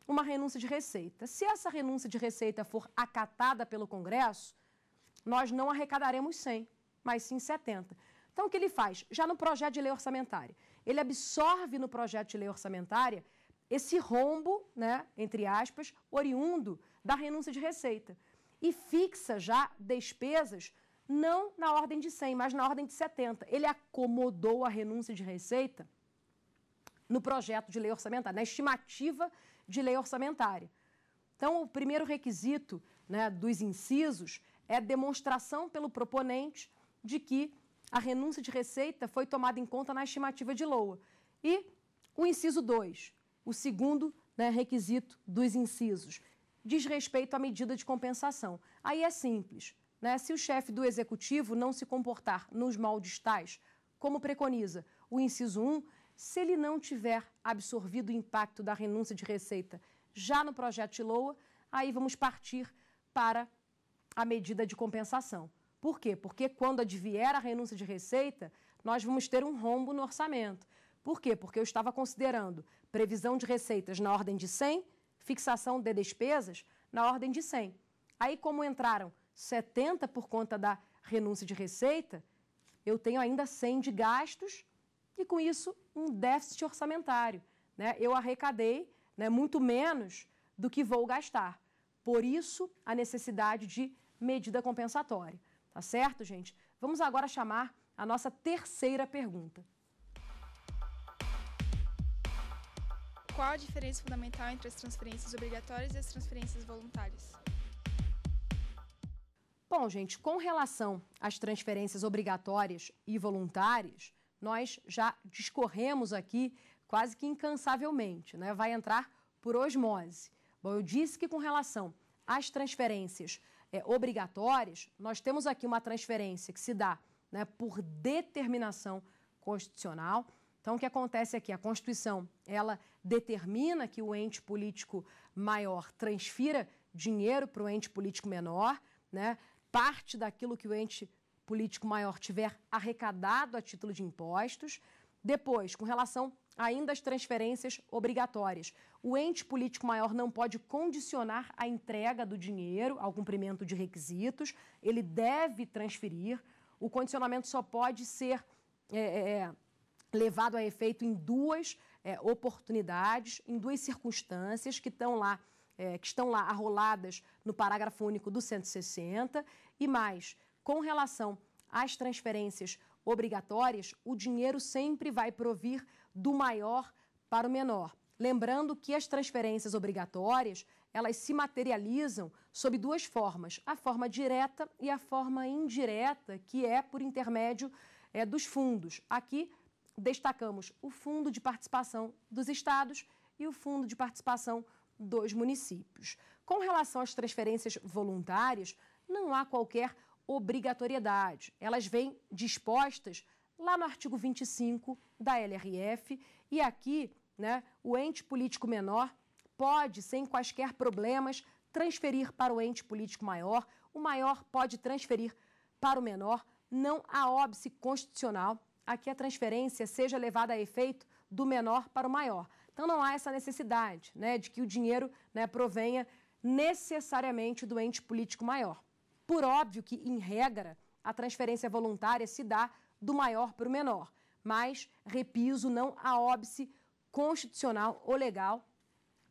uma renúncia de receita. Se essa renúncia de receita for acatada pelo Congresso, nós não arrecadaremos 100, mas sim 70. Então, o que ele faz? Já no projeto de lei orçamentária, ele absorve no projeto de lei orçamentária esse rombo, né, entre aspas, oriundo da renúncia de receita. E fixa já despesas não na ordem de 100, mas na ordem de 70. Ele acomodou a renúncia de receita no projeto de lei orçamentária, na estimativa de lei orçamentária. Então, o primeiro requisito né, dos incisos é demonstração pelo proponente de que a renúncia de receita foi tomada em conta na estimativa de LOA. E o inciso 2, o segundo né, requisito dos incisos diz respeito à medida de compensação. Aí é simples. Né? Se o chefe do executivo não se comportar nos moldes tais, como preconiza o inciso 1, se ele não tiver absorvido o impacto da renúncia de receita já no projeto de LOA, aí vamos partir para a medida de compensação. Por quê? Porque quando advier a renúncia de receita, nós vamos ter um rombo no orçamento. Por quê? Porque eu estava considerando previsão de receitas na ordem de 100, fixação de despesas na ordem de 100. Aí, como entraram 70 por conta da renúncia de receita, eu tenho ainda 100 de gastos e, com isso, um déficit orçamentário. Né? Eu arrecadei né, muito menos do que vou gastar. Por isso, a necessidade de medida compensatória. Tá certo, gente? Vamos agora chamar a nossa terceira pergunta. Qual a diferença fundamental entre as transferências obrigatórias e as transferências voluntárias? Bom, gente, com relação às transferências obrigatórias e voluntárias, nós já discorremos aqui quase que incansavelmente, né? Vai entrar por osmose. Bom, eu disse que com relação às transferências é, obrigatórias, nós temos aqui uma transferência que se dá né, por determinação constitucional. Então, o que acontece aqui? É a Constituição ela determina que o ente político maior transfira dinheiro para o ente político menor, né? parte daquilo que o ente político maior tiver arrecadado a título de impostos. Depois, com relação ainda às transferências obrigatórias, o ente político maior não pode condicionar a entrega do dinheiro ao cumprimento de requisitos, ele deve transferir. O condicionamento só pode ser. É, é, é levado a efeito em duas é, oportunidades, em duas circunstâncias que estão lá, é, que estão lá arroladas no parágrafo único do 160 e mais, com relação às transferências obrigatórias, o dinheiro sempre vai provir do maior para o menor. Lembrando que as transferências obrigatórias, elas se materializam sob duas formas, a forma direta e a forma indireta, que é por intermédio é, dos fundos. Aqui, destacamos o Fundo de Participação dos Estados e o Fundo de Participação dos Municípios. Com relação às transferências voluntárias, não há qualquer obrigatoriedade. Elas vêm dispostas lá no artigo 25 da LRF e aqui, né, o ente político menor pode, sem quaisquer problemas, transferir para o ente político maior, o maior pode transferir para o menor, não há óbice constitucional a que a transferência seja levada a efeito do menor para o maior. Então não há essa necessidade né, de que o dinheiro né, provenha necessariamente do ente político maior. Por óbvio que, em regra, a transferência voluntária se dá do maior para o menor, mas, repiso, não há óbice constitucional ou legal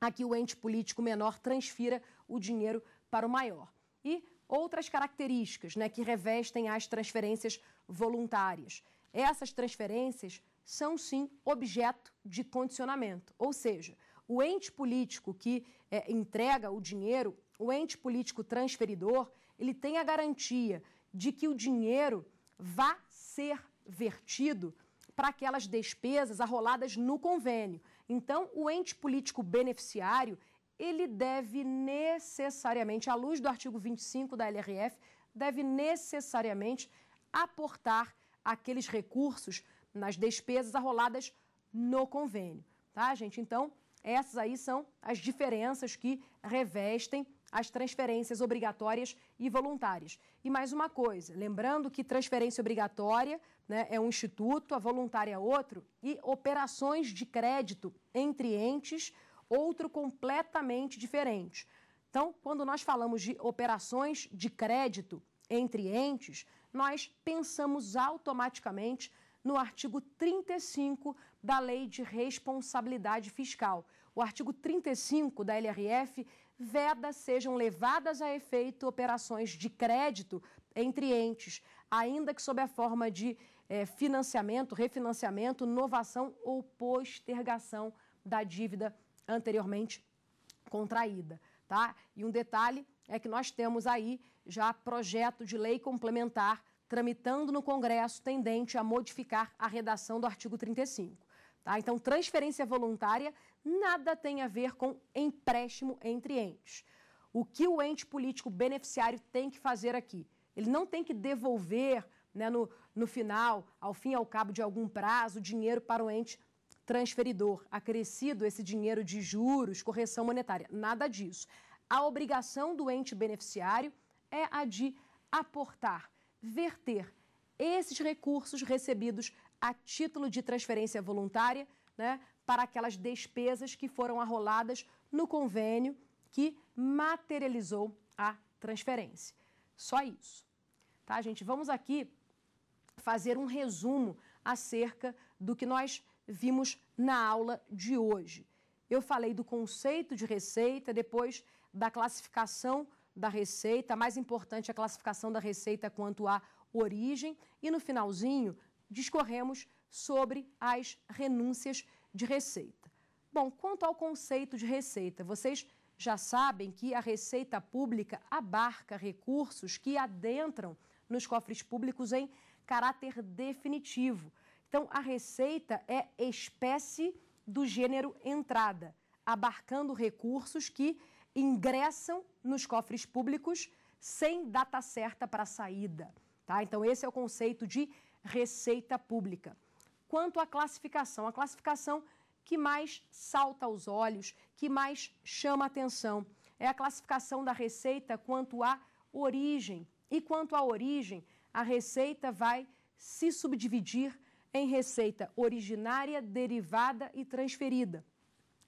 a que o ente político menor transfira o dinheiro para o maior. E outras características né, que revestem as transferências voluntárias. Essas transferências são sim objeto de condicionamento, ou seja, o ente político que é, entrega o dinheiro, o ente político transferidor, ele tem a garantia de que o dinheiro vá ser vertido para aquelas despesas arroladas no convênio. Então, o ente político beneficiário, ele deve necessariamente, à luz do artigo 25 da LRF, deve necessariamente aportar aqueles recursos nas despesas arroladas no convênio, tá, gente? Então, essas aí são as diferenças que revestem as transferências obrigatórias e voluntárias. E mais uma coisa, lembrando que transferência obrigatória né, é um instituto, a voluntária é outro, e operações de crédito entre entes, outro completamente diferente. Então, quando nós falamos de operações de crédito entre entes, nós pensamos automaticamente no artigo 35 da Lei de Responsabilidade Fiscal. O artigo 35 da LRF veda sejam levadas a efeito operações de crédito entre entes, ainda que sob a forma de eh, financiamento, refinanciamento, novação ou postergação da dívida anteriormente contraída. Tá? E um detalhe é que nós temos aí já projeto de lei complementar tramitando no Congresso tendente a modificar a redação do artigo 35. Tá? Então, transferência voluntária nada tem a ver com empréstimo entre entes. O que o ente político beneficiário tem que fazer aqui? Ele não tem que devolver né, no, no final, ao fim e ao cabo de algum prazo, dinheiro para o ente transferidor, acrescido esse dinheiro de juros, correção monetária. Nada disso. A obrigação do ente beneficiário é a de aportar, verter esses recursos recebidos a título de transferência voluntária né, para aquelas despesas que foram arroladas no convênio que materializou a transferência. Só isso. Tá, gente? Vamos aqui fazer um resumo acerca do que nós vimos na aula de hoje. Eu falei do conceito de receita, depois da classificação da receita, mais importante é a classificação da receita quanto à origem, e no finalzinho discorremos sobre as renúncias de receita. Bom, quanto ao conceito de receita, vocês já sabem que a receita pública abarca recursos que adentram nos cofres públicos em caráter definitivo. Então, a receita é espécie do gênero entrada, abarcando recursos que ingressam nos cofres públicos sem data certa para saída. Tá? Então, esse é o conceito de receita pública. Quanto à classificação, a classificação que mais salta aos olhos, que mais chama atenção, é a classificação da receita quanto à origem. E quanto à origem, a receita vai se subdividir em receita originária, derivada e transferida.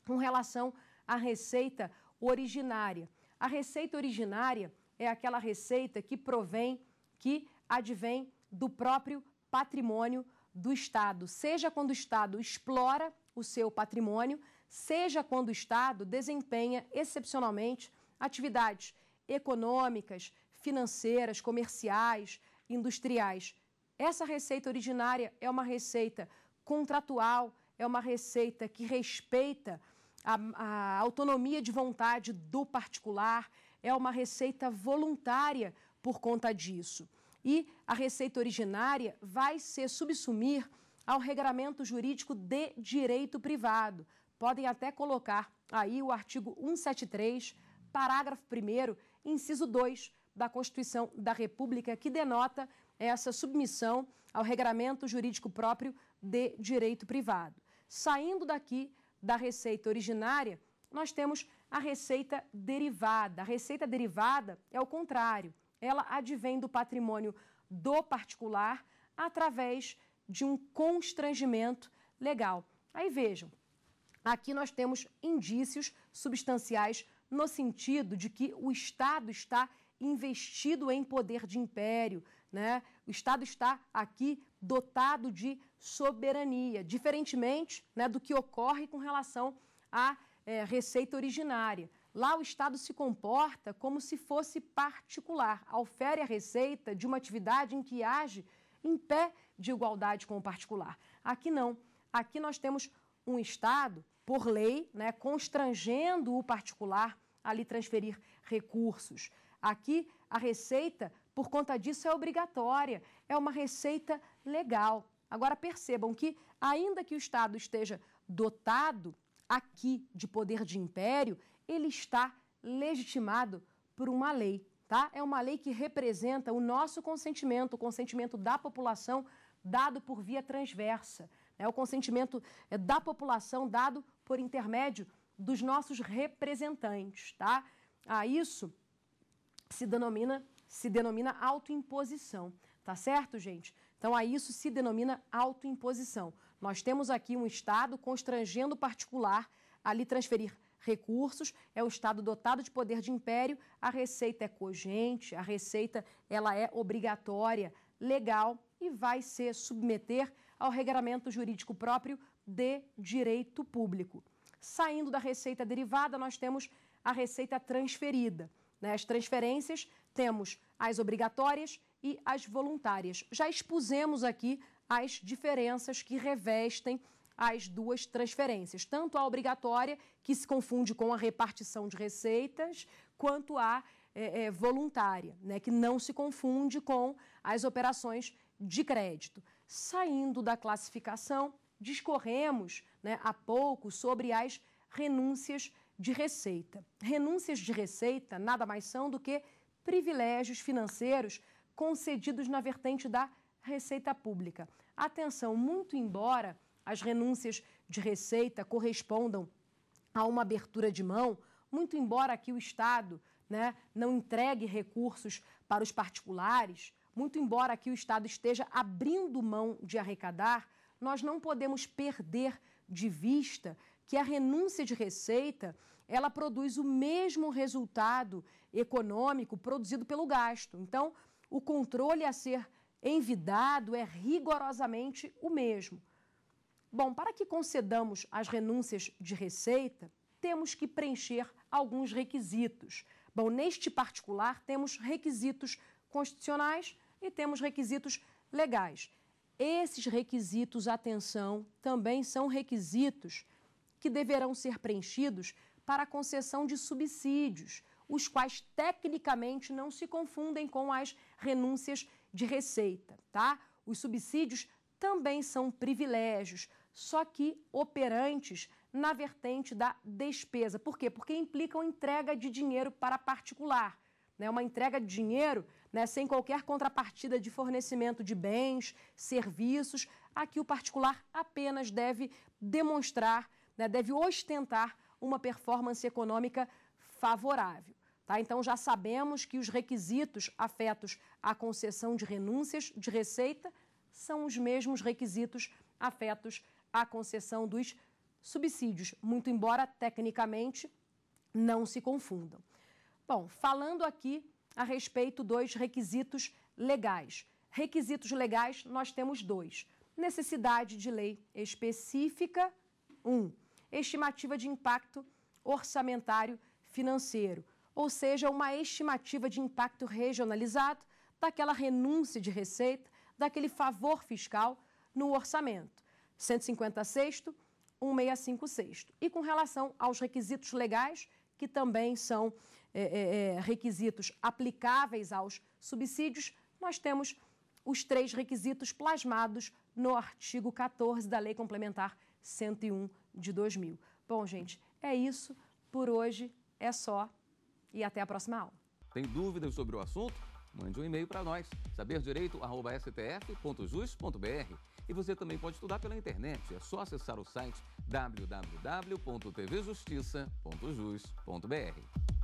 Com relação à receita originária. A receita originária é aquela receita que provém, que advém do próprio patrimônio do Estado, seja quando o Estado explora o seu patrimônio, seja quando o Estado desempenha excepcionalmente atividades econômicas, financeiras, comerciais, industriais. Essa receita originária é uma receita contratual, é uma receita que respeita a, a autonomia de vontade do particular é uma receita voluntária por conta disso. E a receita originária vai se subsumir ao regramento jurídico de direito privado. Podem até colocar aí o artigo 173, parágrafo 1, inciso 2 da Constituição da República, que denota essa submissão ao regramento jurídico próprio de direito privado. Saindo daqui, da receita originária, nós temos a receita derivada. A receita derivada é o contrário, ela advém do patrimônio do particular através de um constrangimento legal. Aí vejam, aqui nós temos indícios substanciais no sentido de que o Estado está investido em poder de império, né? O Estado está aqui dotado de soberania, diferentemente né, do que ocorre com relação à é, receita originária. Lá o Estado se comporta como se fosse particular, ofere a receita de uma atividade em que age em pé de igualdade com o particular. Aqui não. Aqui nós temos um Estado, por lei, né, constrangendo o particular a lhe transferir recursos. Aqui a receita, por conta disso, é obrigatória, é uma receita legal. Agora percebam que, ainda que o Estado esteja dotado aqui de poder de império, ele está legitimado por uma lei, tá? É uma lei que representa o nosso consentimento, o consentimento da população dado por via transversa, né? o consentimento eh, da população dado por intermédio dos nossos representantes, tá? A isso se denomina se denomina autoimposição, tá certo, gente? Então, a isso se denomina autoimposição. Nós temos aqui um Estado constrangendo o particular a lhe transferir recursos, é um Estado dotado de poder de império, a receita é cogente, a receita ela é obrigatória, legal e vai se submeter ao regramento jurídico próprio de direito público. Saindo da receita derivada, nós temos a receita transferida. Nas né? As transferências temos as obrigatórias e as voluntárias. Já expusemos aqui as diferenças que revestem as duas transferências, tanto a obrigatória, que se confunde com a repartição de receitas, quanto a é, é, voluntária, né, que não se confunde com as operações de crédito. Saindo da classificação, discorremos né, há pouco sobre as renúncias de receita. Renúncias de receita nada mais são do que privilégios financeiros concedidos na vertente da receita pública. Atenção, muito embora as renúncias de receita correspondam a uma abertura de mão, muito embora aqui o Estado né, não entregue recursos para os particulares, muito embora aqui o Estado esteja abrindo mão de arrecadar, nós não podemos perder de vista que a renúncia de receita ela produz o mesmo resultado econômico produzido pelo gasto. Então, o controle a ser envidado é rigorosamente o mesmo. Bom, para que concedamos as renúncias de receita, temos que preencher alguns requisitos. Bom, neste particular, temos requisitos constitucionais e temos requisitos legais. Esses requisitos, atenção, também são requisitos que deverão ser preenchidos para a concessão de subsídios, os quais tecnicamente não se confundem com as renúncias de receita, tá? Os subsídios também são privilégios, só que operantes na vertente da despesa. Por quê? Porque implicam entrega de dinheiro para particular. Né? Uma entrega de dinheiro né, sem qualquer contrapartida de fornecimento de bens, serviços, a que o particular apenas deve demonstrar, né, deve ostentar uma performance econômica favorável. Tá? Então, já sabemos que os requisitos afetos à concessão de renúncias de receita são os mesmos requisitos afetos à concessão dos subsídios, muito embora tecnicamente não se confundam. Bom, falando aqui a respeito dos requisitos legais. Requisitos legais, nós temos dois: necessidade de lei específica, um, estimativa de impacto orçamentário financeiro, ou seja, uma estimativa de impacto regionalizado daquela renúncia de receita, daquele favor fiscal no orçamento. 150 sexto, 165 sexto. E com relação aos requisitos legais, que também são é, é, é, requisitos aplicáveis aos subsídios, nós temos os três requisitos plasmados no artigo 14 da Lei Complementar 101 de 2000. Bom, gente, é isso por hoje. É só e até a próxima aula. Tem dúvidas sobre o assunto? Mande um e-mail para nós, saberdireito.stf.jus.br. E você também pode estudar pela internet. É só acessar o site www.tvjustiça.jus.br.